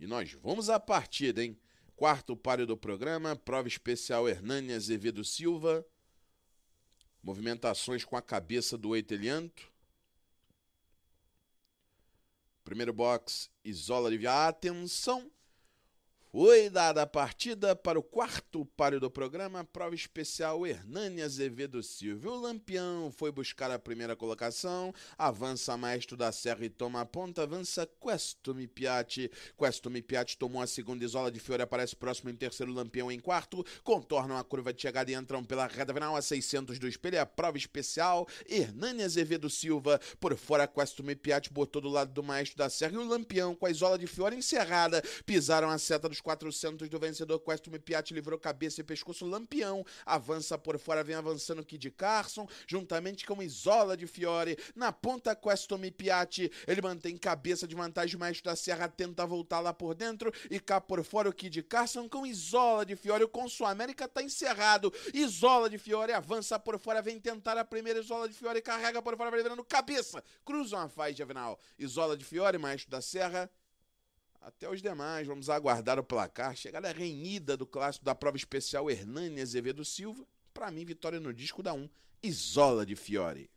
E nós vamos à partida, hein? Quarto páreo do programa, prova especial Hernani Azevedo Silva. Movimentações com a cabeça do Oitelianto. Primeiro box, Isola de Atenção! Foi dada a partida para o quarto páreo do programa, prova especial Hernânia Azevedo Silva. O Lampião foi buscar a primeira colocação, avança Maestro da Serra e toma a ponta, avança Questum Piatti. Questum Piatti tomou a segunda isola de Fiore, aparece próximo em terceiro, Lampião em quarto, contornam a curva de chegada e entram pela reta final a 600 do espelho, é a prova especial Hernânia Azevedo Silva. Por fora, Questum Piatti botou do lado do Maestro da Serra e o Lampião com a isola de Fiore encerrada, pisaram a seta dos 400 do vencedor, Questum Piatti livrou cabeça e pescoço Lampião. Avança por fora, vem avançando Kid Carson, juntamente com Isola de Fiore. Na ponta, Questum Piatti. Ele mantém cabeça de vantagem, Maestro da Serra tenta voltar lá por dentro. E cá por fora, o Kid Carson com Isola de Fiore. O Consul América tá encerrado. Isola de Fiore avança por fora, vem tentar a primeira. Isola de Fiore carrega por fora, vai virando cabeça. Cruzam a faixa, Avenal. Isola de Fiore, Maestro da Serra até os demais. Vamos aguardar o placar. Chegada renhida do clássico da prova especial Hernani Azevedo Silva. Para mim, vitória no disco da 1, um, Isola de Fiore.